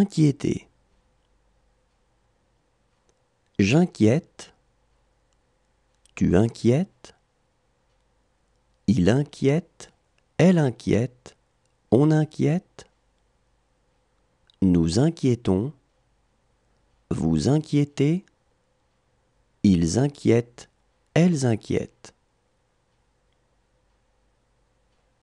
Inquiéter. J'inquiète. Tu inquiètes. Il inquiète. Elle inquiète. On inquiète. Nous inquiétons. Vous inquiétez. Ils inquiètent. Elles inquiètent.